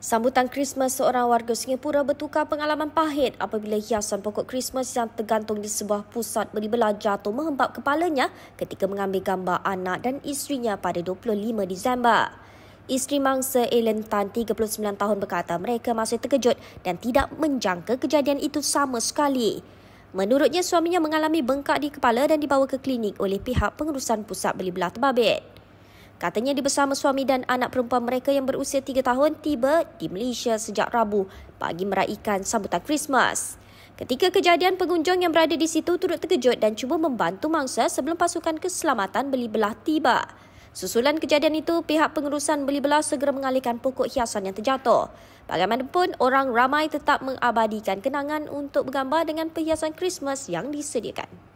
Sambutan Krismas seorang warga Singapura bertukar pengalaman pahit apabila hiasan pokok Krismas yang tergantung di sebuah pusat beli belajar atau menghempap kepalanya ketika mengambil gambar anak dan isterinya pada 25 Disember. Isteri mangsa Ellen Tan, 39 tahun berkata mereka masih terkejut dan tidak menjangka kejadian itu sama sekali. Menurutnya suaminya mengalami bengkak di kepala dan dibawa ke klinik oleh pihak pengurusan pusat beli belah terbabit. Katanya dia bersama suami dan anak perempuan mereka yang berusia 3 tahun tiba di Malaysia sejak Rabu bagi meraihkan sambutan Christmas. Ketika kejadian pengunjung yang berada di situ turut terkejut dan cuba membantu mangsa sebelum pasukan keselamatan beli belah tiba. Susulan kejadian itu, pihak pengurusan beli belah segera mengalihkan pokok hiasan yang terjatuh. Bagaimanapun, orang ramai tetap mengabadikan kenangan untuk bergambar dengan perhiasan Christmas yang disediakan.